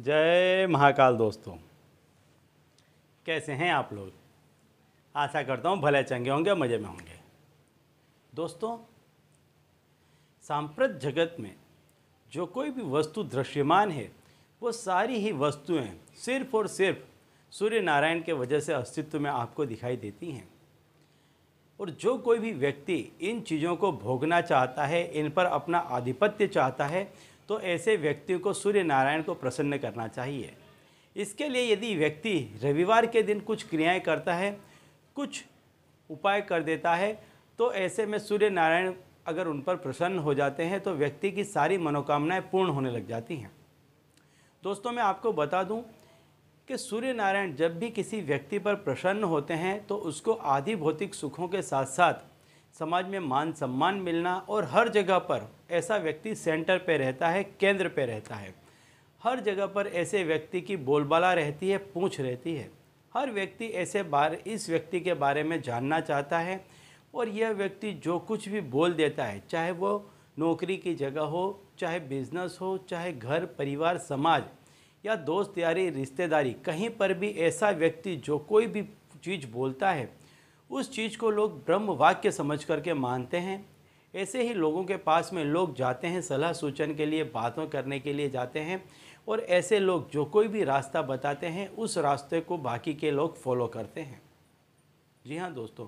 जय महाकाल दोस्तों कैसे हैं आप लोग आशा करता हूँ भले चंगे होंगे मज़े में होंगे दोस्तों सांप्रत जगत में जो कोई भी वस्तु दृश्यमान है वो सारी ही वस्तुएं सिर्फ और सिर्फ सूर्य नारायण के वजह से अस्तित्व में आपको दिखाई देती हैं और जो कोई भी व्यक्ति इन चीज़ों को भोगना चाहता है इन पर अपना आधिपत्य चाहता है तो ऐसे व्यक्ति को सूर्य नारायण को प्रसन्न करना चाहिए इसके लिए यदि व्यक्ति रविवार के दिन कुछ क्रियाएं करता है कुछ उपाय कर देता है तो ऐसे में सूर्य नारायण अगर उन पर प्रसन्न हो जाते हैं तो व्यक्ति की सारी मनोकामनाएं पूर्ण होने लग जाती हैं दोस्तों मैं आपको बता दूं कि सूर्य नारायण जब भी किसी व्यक्ति पर प्रसन्न होते हैं तो उसको आधि भौतिक सुखों के साथ साथ समाज में मान सम्मान मिलना और हर जगह पर ऐसा व्यक्ति सेंटर पे रहता है केंद्र पे रहता है हर जगह पर ऐसे व्यक्ति की बोलबाला रहती है पूछ रहती है हर व्यक्ति ऐसे बार इस व्यक्ति के बारे में जानना चाहता है और यह व्यक्ति जो कुछ भी बोल देता है चाहे वो नौकरी की जगह हो चाहे बिजनेस हो चाहे घर परिवार समाज या दोस्त यारी रिश्तेदारी कहीं पर भी ऐसा व्यक्ति जो कोई भी चीज़ बोलता है उस चीज़ को लोग ब्रह्म वाक्य समझ करके मानते हैं ऐसे ही लोगों के पास में लोग जाते हैं सलाह सूचन के लिए बातों करने के लिए जाते हैं और ऐसे लोग जो कोई भी रास्ता बताते हैं उस रास्ते को बाकी के लोग फॉलो करते हैं जी हाँ दोस्तों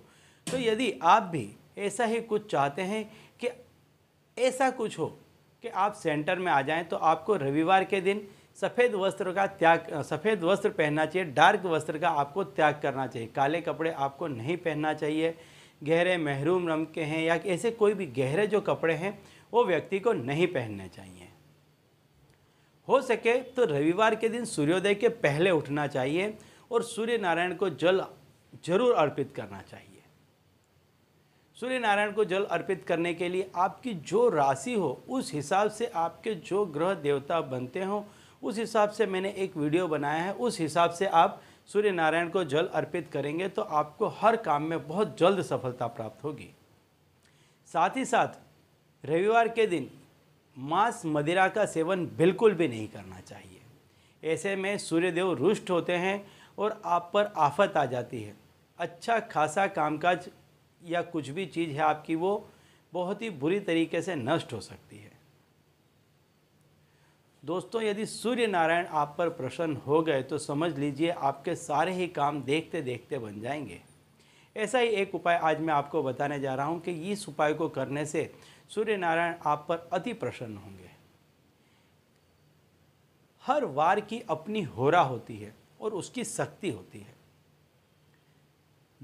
तो यदि आप भी ऐसा ही कुछ चाहते हैं कि ऐसा कुछ हो कि आप सेंटर में आ जाएं तो आपको रविवार के दिन सफ़ेद वस्त्र का त्याग सफ़ेद वस्त्र पहनना चाहिए डार्क वस्त्र का आपको त्याग करना चाहिए काले कपड़े आपको नहीं पहनना चाहिए गहरे महरूम रंग के हैं या ऐसे कोई भी गहरे जो कपड़े हैं वो व्यक्ति को नहीं पहनने चाहिए हो सके तो रविवार के दिन सूर्योदय के पहले उठना चाहिए और सूर्य नारायण को जल जरूर अर्पित करना चाहिए सूर्य नारायण को जल अर्पित करने के लिए आपकी जो राशि हो उस हिसाब से आपके जो ग्रह देवता बनते हों उस हिसाब से मैंने एक वीडियो बनाया है उस हिसाब से आप सूर्य नारायण को जल अर्पित करेंगे तो आपको हर काम में बहुत जल्द सफलता प्राप्त होगी साथ ही साथ रविवार के दिन मांस मदिरा का सेवन बिल्कुल भी नहीं करना चाहिए ऐसे में सूर्यदेव रुष्ट होते हैं और आप पर आफत आ जाती है अच्छा खासा कामकाज या कुछ भी चीज़ है आपकी वो बहुत ही बुरी तरीके से नष्ट हो सकती है दोस्तों यदि सूर्य नारायण आप पर प्रसन्न हो गए तो समझ लीजिए आपके सारे ही काम देखते देखते बन जाएंगे ऐसा ही एक उपाय आज मैं आपको बताने जा रहा हूँ कि इस उपाय को करने से सूर्य नारायण आप पर अति प्रसन्न होंगे हर वार की अपनी होरा होती है और उसकी शक्ति होती है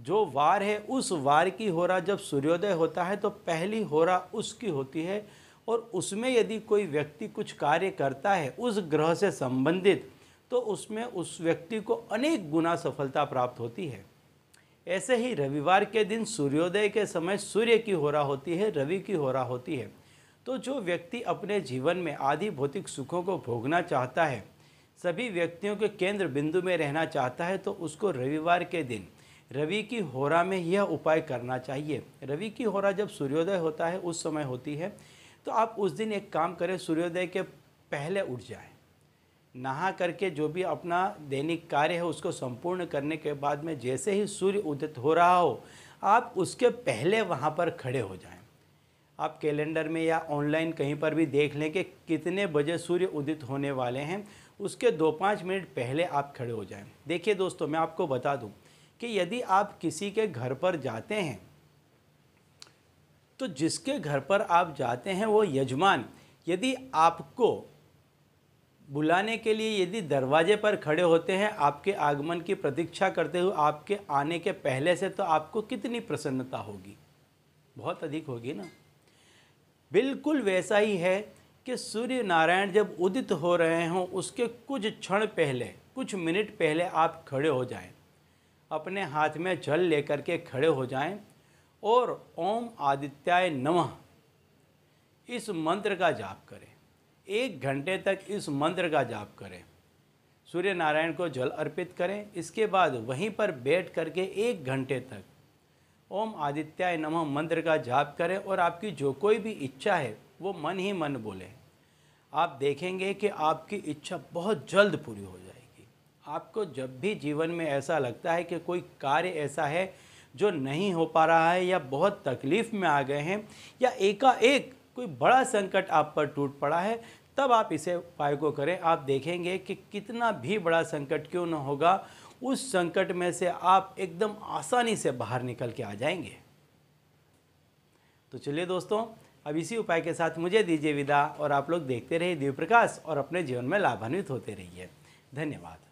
जो वार है उस वार की होरा जब सूर्योदय होता है तो पहली होरा उसकी होती है और उसमें यदि कोई व्यक्ति कुछ कार्य करता है उस ग्रह से संबंधित तो उसमें उस व्यक्ति को अनेक गुना सफलता प्राप्त होती है ऐसे ही रविवार के दिन सूर्योदय के समय सूर्य की हो रहा होती है रवि की हो रहा होती है तो जो व्यक्ति अपने जीवन में आदि भौतिक सुखों को भोगना चाहता है सभी व्यक्तियों के केंद्र बिंदु में रहना चाहता है तो उसको रविवार के दिन रवि की होरा में यह उपाय करना चाहिए रवि की होरा जब सूर्योदय होता है उस समय होती है तो आप उस दिन एक काम करें सूर्योदय के पहले उठ जाए नहा करके जो भी अपना दैनिक कार्य है उसको संपूर्ण करने के बाद में जैसे ही सूर्य उदित हो रहा हो आप उसके पहले वहाँ पर खड़े हो जाएं आप कैलेंडर में या ऑनलाइन कहीं पर भी देख लें कि कितने बजे सूर्य उदित होने वाले हैं उसके दो पाँच मिनट पहले आप खड़े हो जाएं देखिए दोस्तों मैं आपको बता दूं कि यदि आप किसी के घर पर जाते हैं तो जिसके घर पर आप जाते हैं वो यजमान यदि आपको बुलाने के लिए यदि दरवाजे पर खड़े होते हैं आपके आगमन की प्रतीक्षा करते हुए आपके आने के पहले से तो आपको कितनी प्रसन्नता होगी बहुत अधिक होगी ना बिल्कुल वैसा ही है कि सूर्य नारायण जब उदित हो रहे हों उसके कुछ क्षण पहले कुछ मिनट पहले आप खड़े हो जाएं अपने हाथ में जल लेकर के खड़े हो जाएं और ओम आदित्याय नमः इस मंत्र का जाप करें एक घंटे तक इस मंत्र का जाप करें सूर्य नारायण को जल अर्पित करें इसके बाद वहीं पर बैठ करके एक घंटे तक ओम आदित्याय नमः मंत्र का जाप करें और आपकी जो कोई भी इच्छा है वो मन ही मन बोले आप देखेंगे कि आपकी इच्छा बहुत जल्द पूरी हो जाएगी आपको जब भी जीवन में ऐसा लगता है कि कोई कार्य ऐसा है जो नहीं हो पा रहा है या बहुत तकलीफ़ में आ गए हैं या एकाएक कोई बड़ा संकट आप पर टूट पड़ा है तब आप इसे उपाय को करें आप देखेंगे कि कितना भी बड़ा संकट क्यों न होगा उस संकट में से आप एकदम आसानी से बाहर निकल के आ जाएंगे तो चलिए दोस्तों अब इसी उपाय के साथ मुझे दीजिए विदा और आप लोग देखते रहिए दिव्य प्रकाश और अपने जीवन में लाभान्वित होते रहिए धन्यवाद